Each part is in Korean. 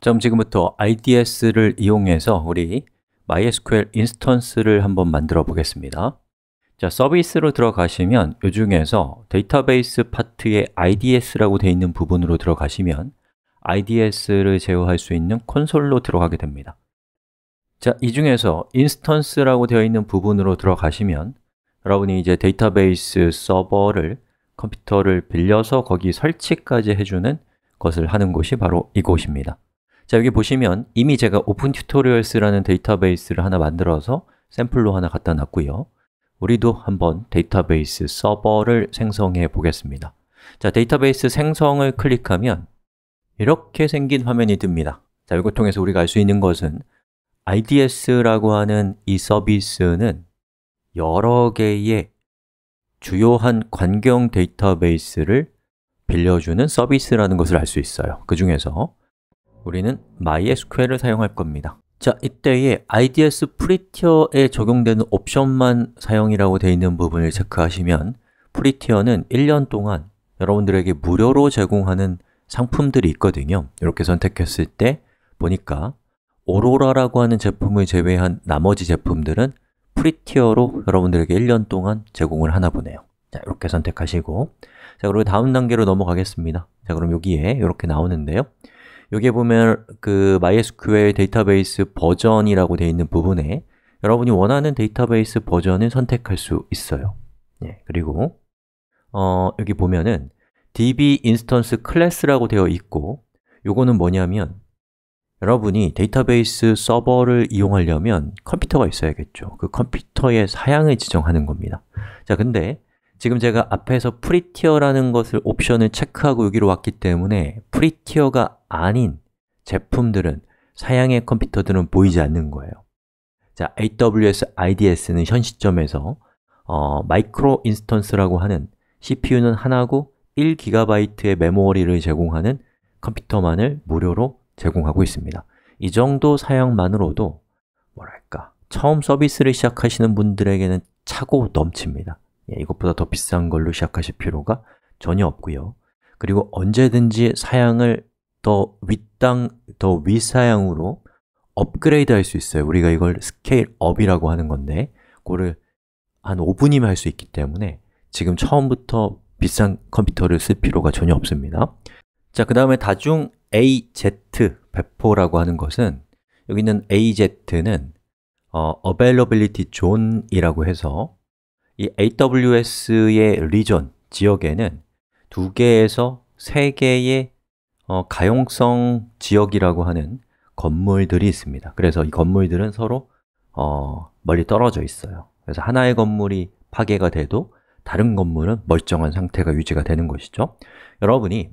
그럼 지금부터 IDS를 이용해서 우리 MySQL 인스턴스를 한번 만들어 보겠습니다 자, 서비스로 들어가시면 이 중에서 데이터베이스 파트에 IDS라고 되어 있는 부분으로 들어가시면 IDS를 제어할 수 있는 콘솔로 들어가게 됩니다 자, 이 중에서 인스턴스라고 되어 있는 부분으로 들어가시면 여러분이 이제 데이터베이스 서버를 컴퓨터를 빌려서 거기 설치까지 해주는 것을 하는 곳이 바로 이곳입니다 자, 여기 보시면 이미 제가 오픈 튜토리얼스라는 데이터베이스를 하나 만들어서 샘플로 하나 갖다 놨고요 우리도 한번 데이터베이스 서버를 생성해 보겠습니다 자, 데이터베이스 생성을 클릭하면 이렇게 생긴 화면이 뜹니다 자, 이걸 통해서 우리가 알 수 있는 것은 IDS라고 하는 이 서비스는 여러 개의 주요한 관경 데이터베이스를 빌려주는 서비스라는 것을 알 수 있어요 그 중에서 우리는 MySQL을 사용할 겁니다 자, 이때에 IDS 프리티어에 적용되는 옵션만 사용이라고 되어 있는 부분을 체크하시면 프리티어는 1년 동안 여러분들에게 무료로 제공하는 상품들이 있거든요 이렇게 선택했을 때 보니까 오로라라고 하는 제품을 제외한 나머지 제품들은 프리티어로 여러분들에게 1년 동안 제공을 하나 보네요 자, 이렇게 선택하시고 자, 그리고 다음 단계로 넘어가겠습니다 자, 그럼 여기에 이렇게 나오는데요 여기에 보면 그 MySQL 데이터베이스 버전이라고 되어 있는 부분에 여러분이 원하는 데이터베이스 버전을 선택할 수 있어요 예, 그리고 어, 여기 보면은 db i n s t 인스 c 스 클래스라고 되어 있고 요거는 뭐냐면 여러분이 데이터베이스 서버를 이용하려면 컴퓨터가 있어야겠죠 그 컴퓨터의 사양을 지정하는 겁니다 자, 근데 지금 제가 앞에서 프리티어라는 것을 옵션을 체크하고 여기로 왔기 때문에 프리티어가 아닌 제품들은 사양의 컴퓨터들은 보이지 않는 거예요 자, AWS IDS는 현 시점에서 어, 마이크로 인스턴스라고 하는 CPU는 하나고 1GB의 메모리를 제공하는 컴퓨터만을 무료로 제공하고 있습니다 이 정도 사양만으로도 뭐랄까 처음 서비스를 시작하시는 분들에게는 차고 넘칩니다 예, 이것보다 더 비싼 걸로 시작하실 필요가 전혀 없고요 그리고 언제든지 사양을 더 윗당, 더 윗사양으로 업그레이드 할 수 있어요 우리가 이걸 스케일업이라고 하는 건데 그거를 한 5분이면 할 수 있기 때문에 지금 처음부터 비싼 컴퓨터를 쓸 필요가 전혀 없습니다 자, 그 다음에 다중 AZ 배포라고 하는 것은 여기 있는 AZ는 어, Availability Zone이라고 해서 이 AWS의 리전, 지역에는 두 개에서 세 개의 어, 가용성 지역이라고 하는 건물들이 있습니다 그래서 이 건물들은 서로 어, 멀리 떨어져 있어요 그래서 하나의 건물이 파괴가 돼도 다른 건물은 멀쩡한 상태가 유지가 되는 것이죠 여러분이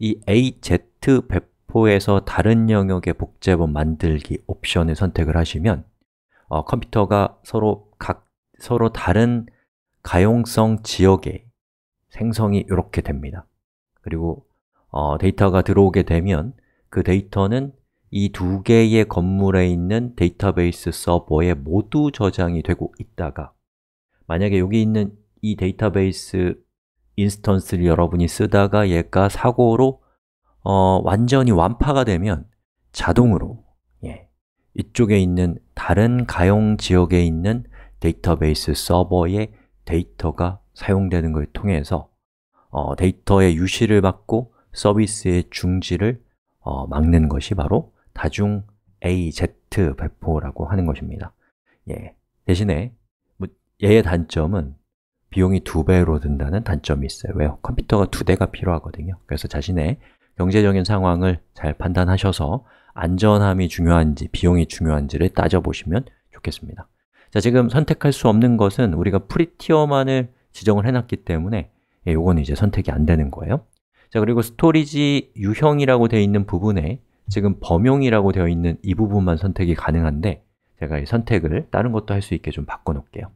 이 AZ 배포에서 다른 영역의 복제본 만들기 옵션을 선택을 하시면 어, 컴퓨터가 서로 각 서로 다른 가용성 지역의 생성이 이렇게 됩니다 그리고 어, 데이터가 들어오게 되면 그 데이터는 이 두 개의 건물에 있는 데이터베이스 서버에 모두 저장이 되고 있다가 만약에 여기 있는 이 데이터베이스 인스턴스를 여러분이 쓰다가 얘가 사고로 어, 완전히 완파가 되면 자동으로 예, 이쪽에 있는 다른 가용 지역에 있는 데이터베이스 서버에 데이터가 사용되는 걸 통해서 어, 데이터의 유실을 막고 서비스의 중지를 어, 막는 것이 바로 다중 AZ 배포라고 하는 것입니다 예, 대신에 뭐 얘의 단점은 비용이 두 배로 든다는 단점이 있어요 왜요? 컴퓨터가 두 대가 필요하거든요 그래서 자신의 경제적인 상황을 잘 판단하셔서 안전함이 중요한지 비용이 중요한지를 따져보시면 좋겠습니다 자, 지금 선택할 수 없는 것은 우리가 프리티어만을 지정을 해놨기 때문에 예, 요는 이제 선택이 안 되는 거예요 자, 그리고 스토리지 유형이라고 되어 있는 부분에 지금 범용이라고 되어 있는 이 부분만 선택이 가능한데 제가 이 선택을 다른 것도 할 수 있게 좀 바꿔놓을게요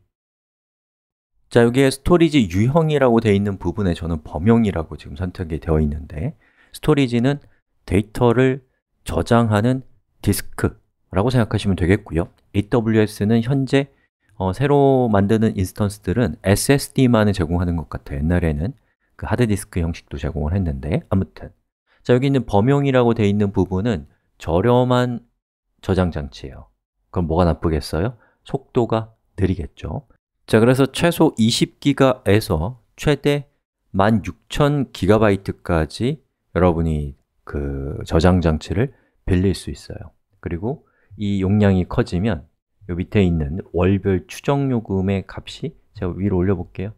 자, 여기에 스토리지 유형이라고 되어 있는 부분에 저는 범용이라고 지금 선택이 되어 있는데 스토리지는 데이터를 저장하는 디스크 라고 생각하시면 되겠고요 AWS는 현재 어, 새로 만드는 인스턴스들은 SSD만을 제공하는 것 같아요 옛날에는 그 하드디스크 형식도 제공을 했는데 아무튼 자 여기 있는 범용이라고 되어 있는 부분은 저렴한 저장장치예요 그럼 뭐가 나쁘겠어요? 속도가 느리겠죠 자 그래서 최소 20기가에서 최대 16,000기가바이트까지 여러분이 그 저장 장치를 빌릴 수 있어요. 그리고 이 용량이 커지면 요 밑에 있는 월별 추정 요금의 값이 제가 위로 올려볼게요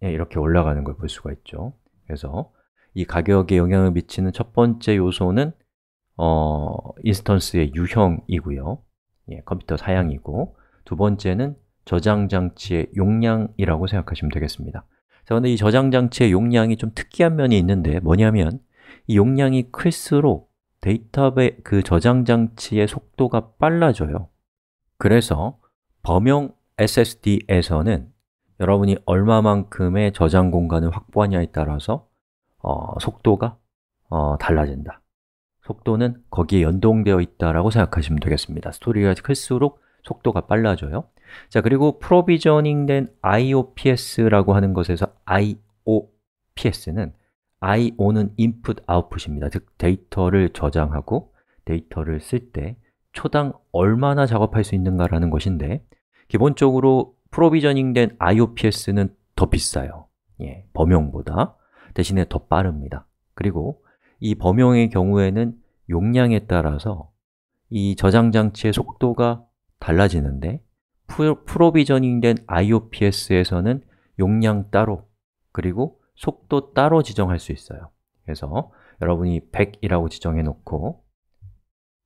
네, 이렇게 올라가는 걸 볼 수가 있죠 그래서 이 가격에 영향을 미치는 첫 번째 요소는 어, 인스턴스의 유형이고요 예, 컴퓨터 사양이고 두 번째는 저장 장치의 용량이라고 생각하시면 되겠습니다 자, 근데 이 저장 장치의 용량이 좀 특이한 면이 있는데 뭐냐면 이 용량이 클수록 데이터베 그 저장 장치의 속도가 빨라져요. 그래서 범용 SSD에서는 여러분이 얼마만큼의 저장 공간을 확보하냐에 따라서 어, 속도가 어, 달라진다. 속도는 거기에 연동되어 있다라고 생각하시면 되겠습니다. 스토리가 클수록 속도가 빨라져요. 자, 그리고 프로비저닝된 IOPS라고 하는 것에서 IOPS는 IO는 input, output입니다. 즉, 데이터를 저장하고 데이터를 쓸 때 초당 얼마나 작업할 수 있는가라는 것인데 기본적으로 프로비저닝된 IOPS는 더 비싸요. 예, 범용보다 대신에 더 빠릅니다. 그리고 이 범용의 경우에는 용량에 따라서 이 저장 장치의 속도가 달라지는데 프로, 비저닝된 IOPS에서는 용량 따로 그리고 속도 따로 지정할 수 있어요 그래서 여러분이 100이라고 지정해 놓고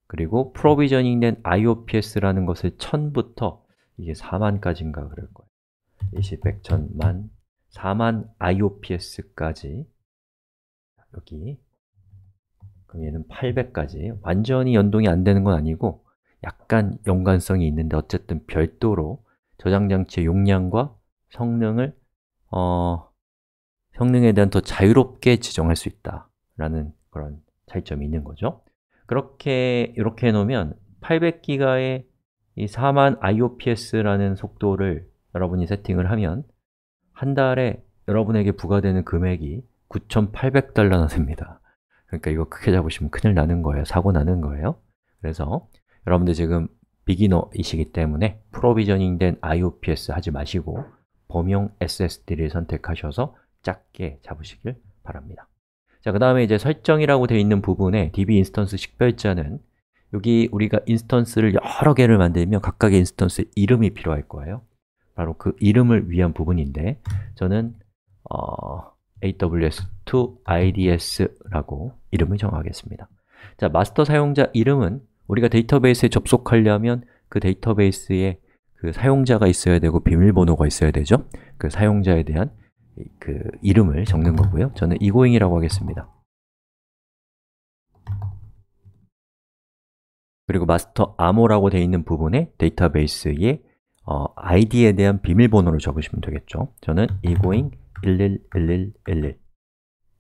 그리고 프로비저닝 된 IOPS라는 것을 1000부터 이게 4만까지인가 그럴 거예요 20, 100, 1 0 0 0 1000, 4만 IOPS까지 여기 그럼 얘는 800까지 완전히 연동이 안 되는 건 아니고 약간 연관성이 있는데 어쨌든 별도로 저장 장치의 용량과 성능을 어, 성능에 대한 더 자유롭게 지정할 수 있다라는 그런 차이점이 있는 거죠. 그렇게 이렇게 해놓으면 800기가의 이 4만 IOPS라는 속도를 여러분이 세팅을 하면 한 달에 여러분에게 부과되는 금액이 9,800달러나 됩니다. 그러니까 이거 크게 잡으시면 큰일 나는 거예요. 사고 나는 거예요. 그래서 여러분들 지금 비기너이시기 때문에 프로비저닝된 IOPS 하지 마시고 범용 SSD를 선택하셔서 작게 잡으시길 바랍니다 자, 그 다음에 이제 설정이라고 되어 있는 부분에 db 인스턴스 식별자는 여기 우리가 인스턴스를 여러 개를 만들면 각각의 인스턴스의 이름이 필요할 거예요 바로 그 이름을 위한 부분인데 저는 어, aws2ids라고 이름을 정하겠습니다 자, 마스터 사용자 이름은 우리가 데이터베이스에 접속하려면 그 데이터베이스에 그 사용자가 있어야 되고 비밀번호가 있어야 되죠 그 사용자에 대한 그 이름을 적는 음. 거고요 저는 이고잉이라고 하겠습니다 그리고 마스터 암호라고 되어 있는 부분에 데이터베이스의 어, 아이에 대한 비밀번호를 적으시면 되겠죠 저는 이고잉 111111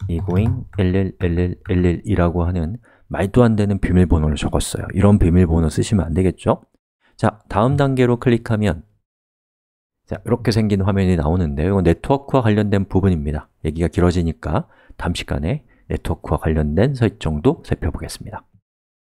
이고잉 111111이라고 하는 말도 안 되는 비밀번호를 적었어요 이런 비밀번호 쓰시면 안 되겠죠? 자, 다음 단계로 클릭하면 자, 이렇게 생긴 화면이 나오는데요. 네트워크와 관련된 부분입니다. 얘기가 길어지니까 다음 시간에 네트워크와 관련된 설정도 살펴보겠습니다.